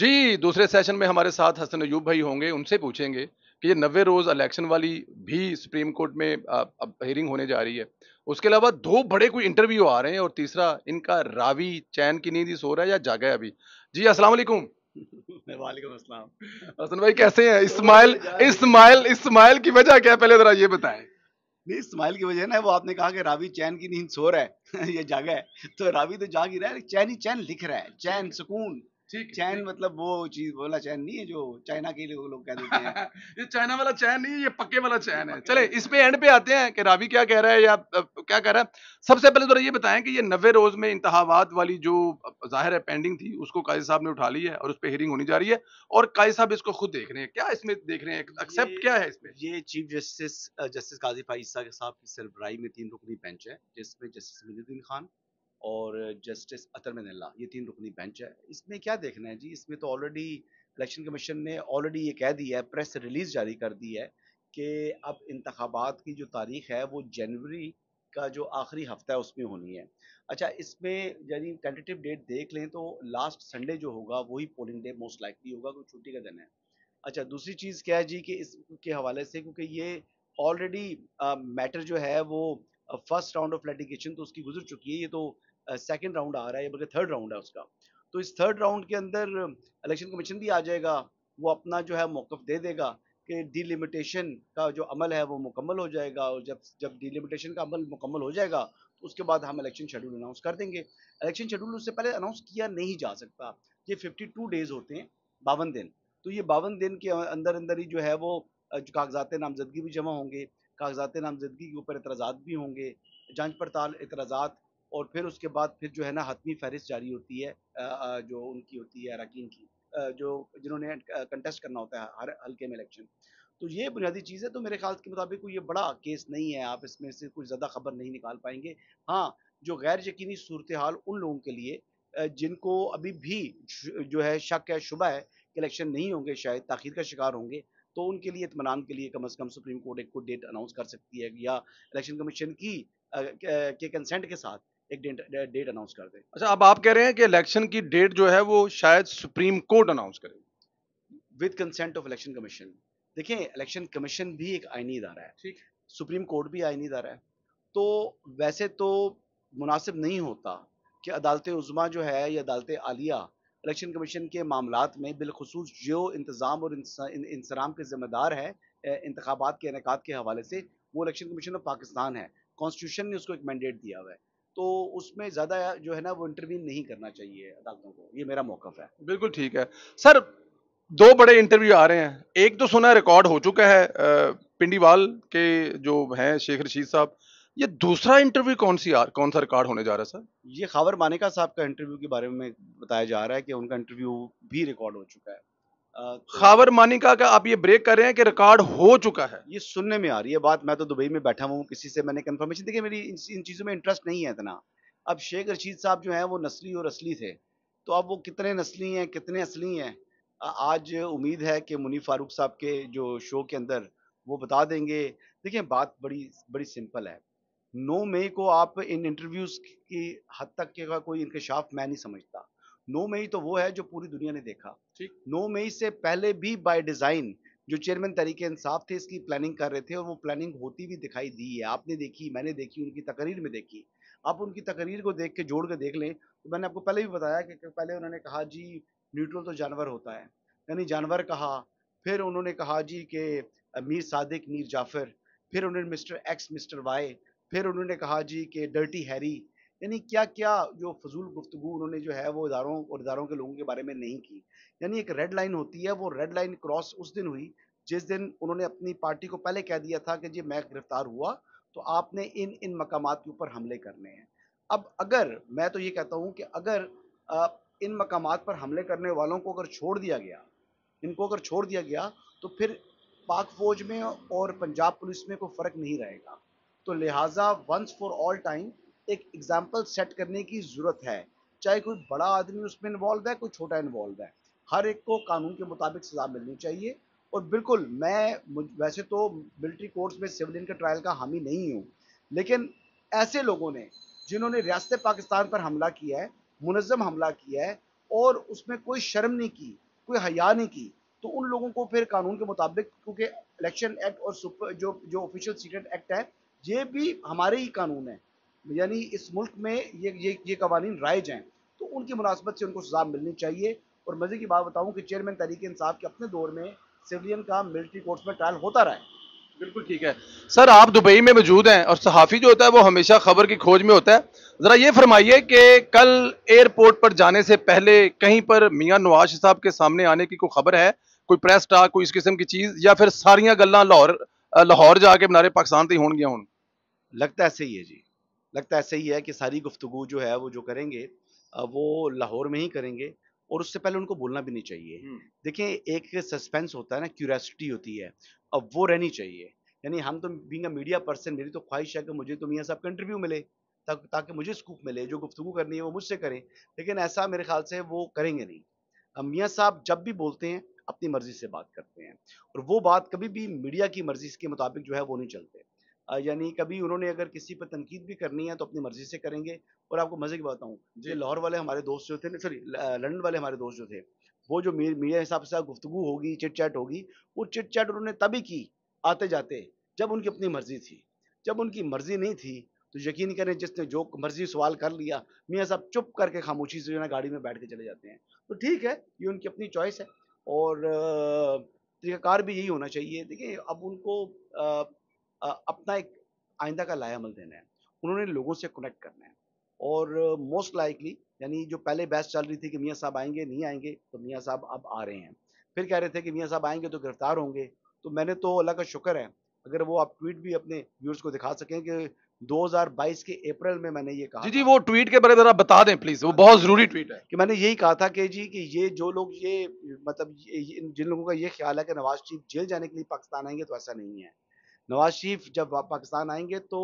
जी दूसरे सेशन में हमारे साथ हसन अयूब भाई होंगे उनसे पूछेंगे कि ये नब्बे रोज़ इलेक्शन वाली भी सुप्रीम कोर्ट में अब हेयरिंग होने जा रही है उसके अलावा दो बड़े कोई इंटरव्यू आ रहे हैं और तीसरा इनका रावी चैन की नींद ही सो रहा है या जागा है अभी जी अस्सलाम वालेकुम अस्सलाम हसन भाई कैसे हैं इस्माइल इस्माइल इस्माइल की वजह क्या है पहले जरा ये बताएं नहीं इस्माइल की वजह ना वो आपने कहा कि रावी चैन की नींद सो रहा है ये जागा है तो रावी तो जाग ही रहा है चैन ही चैन लिख रहा है चैन सुकून ठीक चैन मतलब वो चीज वाला चैन नहीं है जो चाइना के लोग लो हैं ये चाइना वाला चैन नहीं ये पक्के वाला चैन है चले इस पे एंड पे आते हैं कि रावी क्या कह रहा है या क्या कह रहा है सबसे पहले तो ये बताएं कि ये नब्बे रोज में इंतहाबात वाली जो जाहिर है पेंडिंग थी उसको काजी साहब ने उठा ली है और उस पर हियरिंग होनी जा रही है और काजी साहब इसको खुद देख रहे हैं क्या इसमें देख रहे हैं एक्सेप्ट क्या है इसमें ये chief justice justice Qazi Faez Isa के साहब की सरबराई में तीन रुकनी बेंच है जिसमें जस्टिस मिनुद्दीन खान और जस्टिस अतर मिनल्ला ये तीन रुकनी बेंच है इसमें क्या देखना है जी इसमें तो ऑलरेडी इलेक्शन कमीशन ने ऑलरेडी ये कह दिया है प्रेस रिलीज़ जारी कर दी है कि अब इंतबात की जो तारीख है वो जनवरी का जो आखिरी हफ्ता है उसमें होनी है अच्छा इसमें यानी टेंटेटिव डेट देख लें तो लास्ट संडे जो होगा वही पोलिंग डे मोस्ट लाइकली होगा क्योंकि छुट्टी का दिन है अच्छा दूसरी चीज़ क्या है जी कि इसके हवाले से क्योंकि ये ऑलरेडी मैटर जो है वो फर्स्ट राउंड ऑफ लेडिकेशन तो उसकी गुजर चुकी है ये तो सेकेंड uh, राउंड आ रहा है बल्कि थर्ड राउंड है उसका तो इस थर्ड राउंड के अंदर इलेक्शन कमीशन भी आ जाएगा वो अपना जो है मौक़ दे देगा कि डिलिमिटेशन का जो अमल है वो मुकम्मल हो जाएगा और जब जब डिलिमिटेशन का अमल मुकम्मल हो जाएगा तो उसके बाद हम इलेक्शन शेड्यूल अनाउंस कर देंगे इलेक्शन शेड्यूल उससे पहले अनाउंस किया नहीं जा सकता ये फिफ्टी टू डेज़ होते हैं बावन दिन तो ये बावन दिन के अंदर अंदर ही जो है वो कागजात नामजदगी भी जमा होंगे कागजात नामजदगी के ऊपर एतराज़ भी होंगे जांच पड़ताल एतराज़ात और फिर उसके बाद फिर जो है ना हतमी फहरिस्त जारी होती है जो उनकी होती है अरकान की जो जिन्होंने कंटेस्ट करना होता है हर हल्के में इलेक्शन तो ये बुनियादी चीज़ है तो मेरे ख्याल के मुताबिक कोई ये बड़ा केस नहीं है आप इसमें से कुछ ज़्यादा खबर नहीं निकाल पाएंगे हाँ जो गैर यकीनी सूरत हाल उन लोगों के लिए जिनको अभी भी जो है शक है शुबा है कि इलेक्शन नहीं होंगे शायद तखिर का शिकार होंगे तो उनके लिए इतमान के लिए कम अज़ कम सुप्रीम कोर्ट एक को डेट अनाउंस कर सकती है या इलेक्शन कमीशन की के कंसेंट के साथ एक डेट डेट अनाउंस कर दे अच्छा अब आप कह रहे हैं कि इलेक्शन की डेट जो है वो शायद सुप्रीम कोर्ट अनाउंस करे with consent of election commission देखें इलेक्शन कमीशन भी एक आइनी इदारा है ठीक सुप्रीम कोर्ट भी आइनी इदारा है तो वैसे तो मुनासिब नहीं होता कि अदालत उज़मा जो है या अदालत आलिया इलेक्शन कमीशन के मामला में बिलखसूस जो इंतज़ाम और इंसराम के ज़िम्मेदार है इंतबात के इनका के हवाले से वो इलेक्शन कमीशन ऑफ पाकिस्तान है कॉन्स्टिट्यूशन ने उसको एक मैंडेट दिया हुआ है तो उसमें ज़्यादा जो है ना वो इंटरवीन नहीं करना चाहिए अदालतों को ये मेरा मौकफ है बिल्कुल ठीक है सर दो बड़े इंटरव्यू आ रहे हैं एक तो सुना रिकॉर्ड हो चुका है पिंडीवाल के जो हैं शेख रशीद साहब ये दूसरा इंटरव्यू कौन सी कौन सा रिकॉर्ड होने जा रहा है सर ये खबर मानिका साहब का इंटरव्यू के बारे में बताया जा रहा है कि उनका इंटरव्यू भी रिकॉर्ड हो चुका है तो खबर मानिका का आप ये ब्रेक कर रहे हैं कि रिकॉर्ड हो चुका है ये सुनने में आ रही है बात मैं तो दुबई में बैठा हूँ किसी से मैंने कंफर्मेशन देखिए मेरी इन, चीज़ों में इंटरेस्ट नहीं है इतना अब शेख रशीद साहब जो है वो नस्ली और असली थे तो अब वो कितने नस्ली हैं कितने असली हैं आज उम्मीद है कि मुनी फारूक साहब के जो शो के अंदर वो बता देंगे देखिए बात बड़ी बड़ी सिंपल है नौ मई को आप इन इंटरव्यूज़ की हद तक का कोई इंकशाफ मैं नहीं समझता नौ मई तो वो है जो पूरी दुनिया ने देखा नौ मई से पहले भी बाय डिज़ाइन जो चेयरमैन तरीके इंसाफ थे इसकी प्लानिंग कर रहे थे और वो प्लानिंग होती भी दिखाई दी है आपने देखी मैंने देखी उनकी तकरीर में देखी आप उनकी तकरीर को देख के जोड़ के देख लें तो मैंने आपको पहले भी बताया कि पहले उन्होंने कहा जी न्यूट्रल तो जानवर होता है यानी जानवर कहा फिर उन्होंने कहा जी के मीर सादिक मीर जाफर फिर उन्होंने मिस्टर एक्स मिस्टर वाई फिर उन्होंने कहा जी कि डर्टी हैरी यानी क्या क्या जो फजूल गुफ्तु उन्होंने जो है वो इधारों और इधारों के लोगों के बारे में नहीं की यानी एक रेड लाइन होती है वो रेड लाइन क्रॉस उस दिन हुई जिस दिन उन्होंने अपनी पार्टी को पहले कह दिया था कि जी मैं गिरफ्तार हुआ तो आपने इन इन मकाम के ऊपर हमले करने हैं अब अगर मैं तो ये कहता हूँ कि अगर इन मकाम पर हमले करने वालों को अगर छोड़ दिया गया इनको अगर छोड़ दिया गया तो फिर पाक फौज में और पंजाब पुलिस में कोई फ़र्क नहीं रहेगा तो लिहाजा वंस फॉर ऑल टाइम एक एग्जाम्पल सेट करने की ज़रूरत है चाहे कोई बड़ा आदमी उसमें इन्वॉल्व है कोई छोटा इन्वॉल्व है हर एक को कानून के मुताबिक सज़ा मिलनी चाहिए और बिल्कुल मैं वैसे तो मिलिट्री कोर्ट्स में सिविलियन के ट्रायल का हामी नहीं हूँ लेकिन ऐसे लोगों ने जिन्होंने रियासत पाकिस्तान पर हमला किया है मुनज़म हमला किया है और उसमें कोई शर्म नहीं की कोई हया नहीं की तो उन लोगों को फिर कानून के मुताबिक क्योंकि इलेक्शन एक्ट और सुपर जो जो ऑफिशियल सीक्रेट एक्ट है ये भी हमारे ही कानून है यानी इस मुल्क में ये ये ये कवानी राइज हैं तो उनकी मुनासबत से उनको सजा मिलनी चाहिए और मज़े की बात बताऊँ कि चेयरमैन तरीके इंसाफ के अपने दौर में सिविलियन का मिलिट्री कोर्ट्स में ट्रायल होता रहा है बिल्कुल ठीक है सर आप दुबई में मौजूद हैं और सहाफ़ी जो होता है वो हमेशा खबर की खोज में होता है ज़रा ये फरमाइए कि कल एयरपोर्ट पर जाने से पहले कहीं पर मियाँ नवाज साहब के सामने आने की कोई खबर है कोई प्रेस टाक कोई इस किस्म की चीज़ या फिर सारिया गल् लाहौर लाहौर जाके बनारे पाकिस्तान से ही होगी हूँ लगता है सही है जी लगता है सही है कि सारी गुफ्तु जो है वो जो करेंगे वो लाहौर में ही करेंगे और उससे पहले उनको बोलना भी नहीं चाहिए देखिए एक सस्पेंस होता है ना क्यूरियासिटी होती है अब वो रहनी चाहिए यानी हम तो बींग अ मीडिया पर्सन मेरी तो ख्वाहिश है कि मुझे तो मियाँ साहब का इंटरव्यू मिले ताकि मुझे स्कूप मिले जो गुफ्तु करनी है वो मुझसे करें लेकिन ऐसा मेरे ख्याल से वो करेंगे नहीं मियाँ साहब जब भी बोलते हैं अपनी मर्जी से बात करते हैं और वो बात कभी भी मीडिया की मर्जी के मुताबिक जो है वो नहीं चलते यानी कभी उन्होंने अगर किसी पर तनकीद भी करनी है तो अपनी मर्जी से करेंगे और आपको मजे की बात हूँ जो लाहौर वाले हमारे दोस्त जो थे सॉरी लंडन वाले हमारे दोस्त जो थे वो जो मीडिया हिसाब से गुफ्तु होगी चिट चैट होगी वो चिट चैट उन्होंने तभी की आते जाते जब उनकी अपनी मर्जी थी जब उनकी मर्जी नहीं थी तो यकीन करें जिसने जो मर्जी सवाल कर लिया मियाँ साहब चुप करके खामोशी से जो है गाड़ी में बैठ के चले जाते हैं तो ठीक है ये उनकी अपनी चॉइस है और तरीकाकार भी यही होना चाहिए देखिए अब उनको अपना एक आइंदा का लाया देना है उन्होंने लोगों से कनेक्ट करना है और मोस्ट लाइकली यानी जो पहले बहस चल रही थी कि मियाँ साहब आएंगे नहीं आएंगे तो मियाँ साहब अब आ रहे हैं फिर कह रहे थे कि मियाँ साहब आएंगे तो गिरफ्तार होंगे तो मैंने तो अल्लाह का शुक्र है अगर वो आप ट्वीट भी अपने व्यूर्स को दिखा सकें कि 2022 के अप्रैल में मैंने ये कहा जी जी वो ट्वीट के बारे में बता दें प्लीज वो बहुत हाँ। जरूरी ट्वीट है कि मैंने यही कहा था कि जी कि ये जो लोग ये मतलब ये, जिन लोगों का ये ख्याल है कि नवाज शरीफ जेल जाने के लिए पाकिस्तान आएंगे तो ऐसा नहीं है नवाज शरीफ जब पाकिस्तान आएंगे तो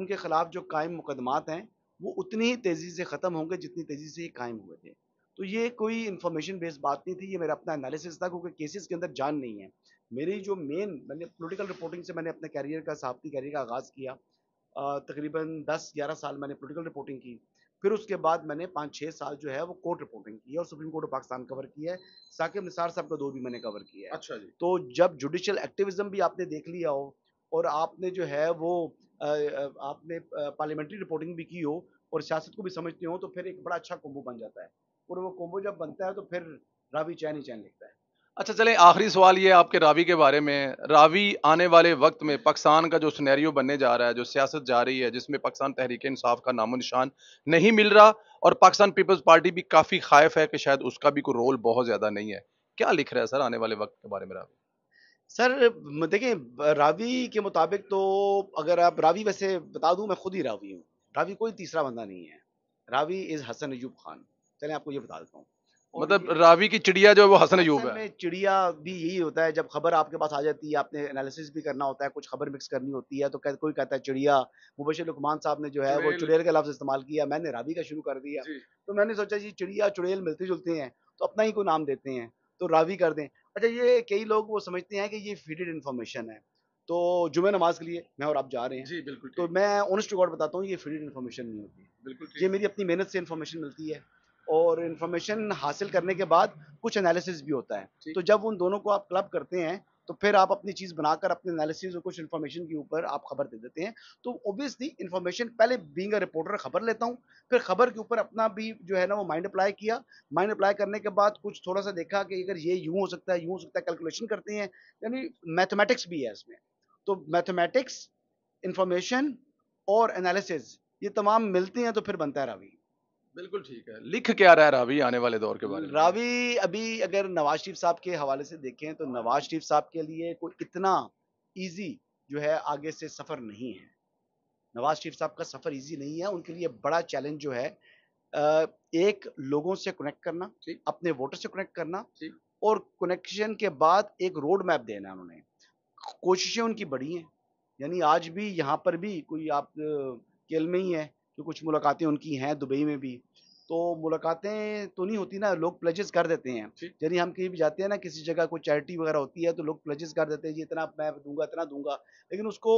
उनके ख़िलाफ़ जो कायम मुकदमात हैं वो उतनी ही तेज़ी से ख़त्म होंगे जितनी तेज़ी से ये कायम हुए थे तो ये कोई इन्फॉर्मेशन बेस्ड बात नहीं थी ये मेरा अपना एनालिसिस था क्योंकि केसेस के अंदर जान नहीं है मेरी जो मेन मैंने पोलिटिकल रिपोर्टिंग से मैंने अपने कैरियर का सहाफ़ती कैरियर का आगाज़ किया तकरीबन दस ग्यारह साल मैंने पोलिटिकल रिपोर्टिंग की फिर उसके बाद मैंने पाँच छः साल जो है वो कोर्ट रिपोर्टिंग की है और supreme court of Pakistan cover किया है साकिब निसार साहब का दो भी मैंने कवर किया है अच्छा जी तो जब जुडिशल एक्टिविज्म भी आपने देख लिया हो और आपने जो है वो आपने पार्लियामेंट्री रिपोर्टिंग भी की हो और सियासत को भी समझते हो तो फिर एक बड़ा अच्छा कोम्बो बन जाता है और वो कोम्बो जब बनता है तो फिर रावी चैन ही चैन लिखता है अच्छा चले आखिरी सवाल ये आपके रावी के बारे में रावी आने वाले वक्त में पाकिस्तान का जो सुनहरियो बनने जा रहा है जो सियासत जा रही है जिसमें पाकिस्तान तहरीक इंसाफ का नामो निशान नहीं मिल रहा और पाकिस्तान पीपल्स पार्टी भी काफ़ी खायफ है कि शायद उसका भी कोई रोल बहुत ज़्यादा नहीं है क्या लिख रहा है सर आने वाले वक्त के बारे में रावी सर देखिए रावी के मुताबिक तो अगर आप रावी वैसे बता दूं मैं खुद ही रावी हूँ रावी कोई तीसरा बंदा नहीं है रावी इज हसन अयूब खान चले आपको ये बता देता हूँ मतलब रावी की चिड़िया जो है वो हसन अयूब है चिड़िया भी यही होता है जब खबर आपके पास आ जाती है आपने एनालिसिस भी करना होता है कुछ खबर मिक्स करनी होती है तो कह, कोई कहता है चिड़िया मुबशर लुकमान साहब ने जो है वो चुड़ैल का लफ्ज इस्तेमाल किया मैंने रावी का शुरू कर दिया तो मैंने सोचा जी चिड़िया चुड़ैल मिलते जुलते हैं तो अपना ही कोई नाम देते हैं तो रावी कर दें अच्छा ये कई लोग वो समझते हैं कि ये फीडेड इन्फॉर्मेशन है तो जुमे नमाज के लिए मैं और आप जा रहे हैं जी बिल्कुल तो मैं ऑनेस्ट रिकॉर्ड बताता हूँ ये फीडेड इन्फॉर्मेशन नहीं होती बिल्कुल ये मेरी अपनी मेहनत से इन्फॉर्मेशन मिलती है और इन्फॉर्मेशन हासिल करने के बाद कुछ एनालिसिस भी होता है तो जब उन दोनों को आप क्लब करते हैं तो फिर आप अपनी चीज़ बनाकर अपने एनालिसिस और कुछ इन्फॉर्मेशन के ऊपर आप खबर दे देते हैं तो ऑब्वियसली इन्फॉर्मेशन पहले बींग अ रिपोर्टर खबर लेता हूँ फिर खबर के ऊपर अपना भी जो है ना वो माइंड अप्लाई किया माइंड अप्लाई करने के बाद कुछ थोड़ा सा देखा कि अगर ये यूँ हो सकता है यूँ हो सकता है कैलकुलेशन करते हैं यानी मैथमेटिक्स भी है इसमें तो मैथमेटिक्स इन्फॉर्मेशन और एनालिसिस ये तमाम मिलते हैं तो फिर बनता है रवि बिल्कुल ठीक है लिख क्या रहा है रावी आने वाले दौर के बारे में रावी अभी अगर नवाज शरीफ साहब के हवाले से देखें तो नवाज शरीफ साहब के लिए कोई इतना ईजी जो है आगे से सफ़र नहीं है नवाज शरीफ साहब का सफ़र ईजी नहीं है उनके लिए बड़ा चैलेंज जो है एक लोगों से कनेक्ट करना अपने वोटर से कनेक्ट करना और कनेक्शन के बाद एक रोड मैप देना है उन्होंने कोशिशें उनकी बड़ी हैं यानी आज भी यहाँ पर भी कोई आप केल में ही है कि कुछ मुलाकातें उनकी हैं दुबई में भी तो मुलाकातें तो नहीं होती ना लोग प्लेजेस कर देते हैं यानी हम कहीं भी जाते हैं ना किसी जगह कोई चैरिटी वगैरह होती है तो लोग प्लेजेस कर देते हैं जी इतना मैं दूंगा इतना दूंगा लेकिन उसको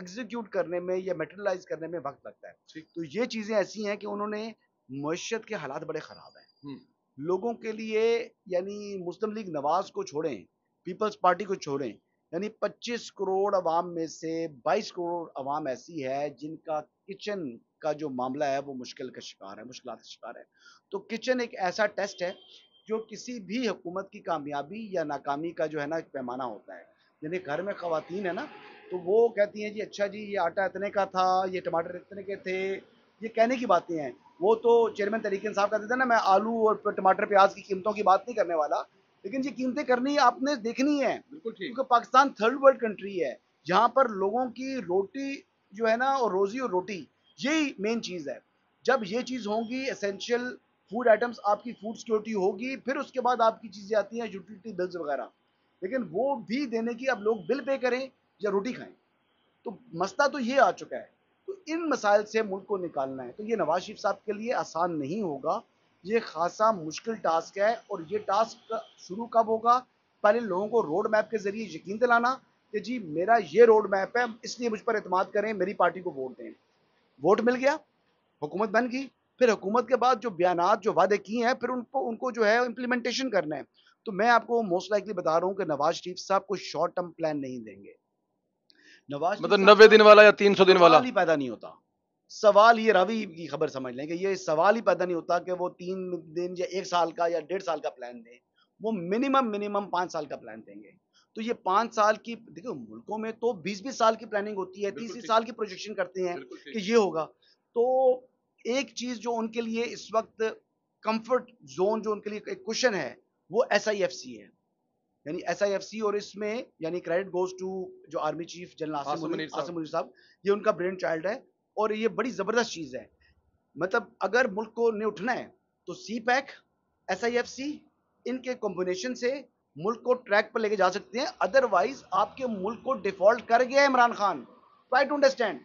एग्जीक्यूट करने में या मेटेरलाइज करने में वक्त लगता है तो ये चीज़ें ऐसी हैं कि उन्होंने मीशत के हालात बड़े ख़राब हैं हम्म। लोगों के लिए यानी मुस्लिम लीग नवाज को छोड़ें पीपल्स पार्टी को छोड़ें यानी 25 करोड़ अवाम में से 22 करोड़ अवाम ऐसी है जिनका किचन का जो मामला है वो मुश्किल का शिकार है मुश्किल का शिकार है तो किचन एक ऐसा टेस्ट है जो किसी भी हुकूमत की कामयाबी या नाकामी का जो है ना एक पैमाना होता है यानी घर में खातन है ना तो वो कहती हैं जी अच्छा जी ये आटा इतने का था ये टमाटर इतने के थे ये कहने की बातें हैं वो तो चेयरमैन तरीकन साहब कहते थे ना मैं आलू और टमाटर प्याज की कीमतों की बात नहीं करने वाला लेकिन ये कीमतें करनी आपने देखनी है बिल्कुल क्योंकि पाकिस्तान थर्ड वर्ल्ड कंट्री है जहाँ पर लोगों की रोटी जो है ना और रोजी और रोटी यही मेन चीज़ है जब ये चीज़ होंगी एसेंशियल फूड आइटम्स आपकी फूड सिक्योरिटी होगी फिर उसके बाद आपकी चीज़ें आती हैं यूटिलिटी बिल्स वगैरह लेकिन वो भी देने की अब लोग बिल पे करें या रोटी खाएं तो मसला तो ये आ चुका है तो इन मसाइल से मुल्क को निकालना है तो ये नवाज शरीफ साहब के लिए आसान नहीं होगा ये खासा मुश्किल टास्क है और ये टास्क शुरू कब होगा पहले लोगों को रोड मैप के ज़रिए यकीन दिलाना कि जी मेरा ये रोड मैप है इसलिए मुझ पर अतमाद करें मेरी पार्टी को वोट दें वोट मिल गया हुकूमत बन गई फिर हुकूमत के बाद जो बयान जो वादे किए हैं फिर उनको उनको जो है इम्प्लीमेंटेशन करना है तो मैं आपको मोस्ट लाइकली बता रहा हूँ कि नवाज शरीफ साहब को शॉर्ट टर्म प्लान नहीं देंगे नवाज मतलब नब्बे दिन वाला या तीन सौ दिन वाला पैदा नहीं होता सवाल ये रवि की खबर समझ लें कि ये सवाल ही पैदा नहीं होता कि वो तीन दिन या एक साल का या डेढ़ साल का प्लान दें वो मिनिमम मिनिमम पांच साल का प्लान देंगे तो ये पांच साल की देखो मुल्कों में तो बीस बीस साल की प्लानिंग होती है तीस साल की प्रोजेक्शन करते हैं कि ये होगा तो एक चीज़ जो उनके लिए इस वक्त कंफर्ट जोन जो उनके लिए एक क्वेश्चन है वो एस आई एफ सी है यानी एस आई एफ सी और इसमें यानी क्रेडिट गोज टू जो army chief general Asim Asim साहब ये उनका ब्रेन चाइल्ड है और ये बड़ी ज़बरदस्त चीज़ है मतलब अगर मुल्क को ने उठना है तो CPEC S I F C इनके कॉम्बिनेशन से मुल्क को ट्रैक पर लेके जा सकते हैं अदरवाइज आपके मुल्क को डिफॉल्ट कर गया है Imran Khan try to understand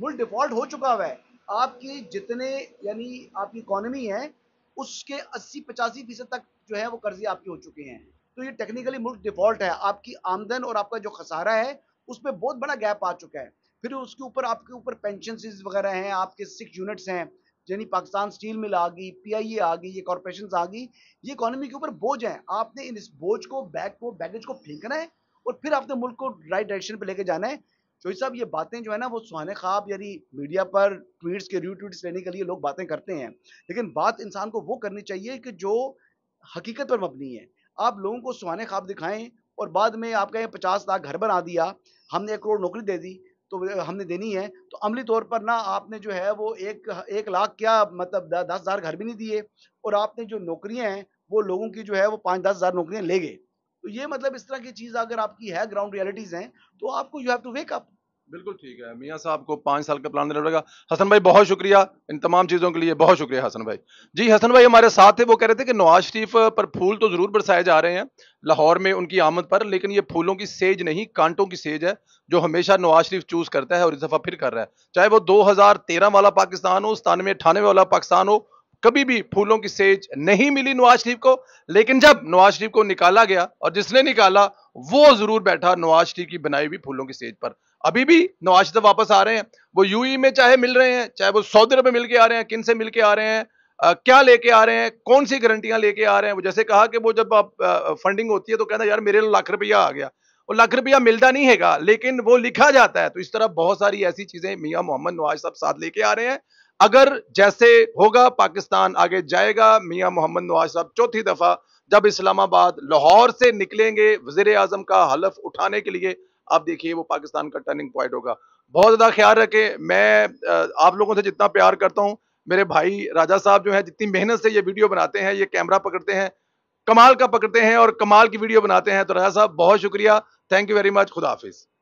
मुल्क डिफॉल्ट हो चुका हुआ है आपके जितने यानी आपकी इकोनॉमी है उसके 80 पचासी फीसद तक जो है वो कर्जे आपके हो चुके हैं तो ये टेक्निकली मुल्क डिफॉल्ट है आपकी आमदन और आपका जो खसारा है उस पर बहुत बड़ा गैप आ चुका है फिर उसके ऊपर आपके ऊपर पेंशन वगैरह हैं आपके सिक्स यूनिट्स हैं यानी पाकिस्तान स्टील मिल आ गई ए e आ गई ये कॉरपोरेशन आ गई ये इकोनॉमी के ऊपर बोझ है आपने इन इस बोझ को बैग को बैगेज को फेंकना है और फिर आपने मुल्क को राइट डायरेक्शन पर लेके जाना है चोई साहब ये बातें जो है ना वो सुहाने खाब यानी मीडिया पर ट्वीट्स के रू ट्वीट्स लेने के लिए लोग बातें करते हैं लेकिन बात इंसान को वो करनी चाहिए कि जो हकीकत पर मबनी है आप लोगों को सुहाने खाब दिखाएं और बाद में आप कहें पचास लाख घर बना दिया हमने एक करोड़ नौकरी दे दी तो हमने देनी है तो अमली तौर पर ना आपने जो है वो एक एक लाख क्या मतलब दस हज़ार घर भी नहीं दिए और आपने जो नौकरियाँ हैं वो लोगों की जो है वो पाँच दस हज़ार नौकरियाँ ले गए तो ये मतलब इस तरह की चीज़ अगर आपकी है ग्राउंड रियलिटीज़ हैं तो आपको you have to wake up बिल्कुल ठीक है मियाँ साहब को पाँच साल का प्लान देना पड़ेगा हसन भाई बहुत शुक्रिया इन तमाम चीज़ों के लिए बहुत शुक्रिया हसन भाई जी हसन भाई हमारे साथ थे वो कह रहे थे कि नवाज शरीफ पर फूल तो ज़रूर बरसाए जा रहे हैं लाहौर में उनकी आमद पर लेकिन ये फूलों की सेज नहीं कांटों की सेज है जो हमेशा नवाज शरीफ चूज़ करता है और इस दफ़ा फिर कर रहा है चाहे वो दो वाला पाकिस्तान हो सतानवे अठानवे वाला पाकिस्तान हो कभी भी फूलों की सेज नहीं मिली नवाज शरीफ को लेकिन जब नवाज शरीफ को निकाला गया और जिसने निकाला वो जरूर बैठा नवाज शरीफ की बनाई हुई फूलों की सेज पर अभी भी नवाजदफ वापस आ रहे हैं वो यूई में चाहे मिल रहे हैं चाहे वो सऊदी अरब में मिल के आ रहे हैं किन से मिल के आ रहे हैं आ, क्या लेके आ रहे हैं कौन सी गारंटियां लेके आ रहे हैं वो जैसे कहा कि वो जब आ, फंडिंग होती है तो कहना यार मेरे लाख रुपया आ गया और लाख रुपया मिलता नहीं हैगा लेकिन वो लिखा जाता है तो इस तरह बहुत सारी ऐसी चीजें मियाँ मोहम्मद नवाज साहब साथ लेके आ रहे हैं अगर जैसे होगा पाकिस्तान आगे जाएगा मियाँ मोहम्मद नवाज साहब चौथी दफा जब इस्लामाबाद लाहौर से निकलेंगे वजीर आजम का हलफ उठाने के लिए आप देखिए वो पाकिस्तान का टर्निंग पॉइंट होगा बहुत ज़्यादा ख्याल रखें मैं आप लोगों से जितना प्यार करता हूँ मेरे भाई राजा साहब जो है जितनी मेहनत से ये वीडियो बनाते हैं ये कैमरा पकड़ते हैं कमाल का पकड़ते हैं और कमाल की वीडियो बनाते हैं तो राजा साहब बहुत शुक्रिया थैंक यू वेरी मच खुदा हाफिज़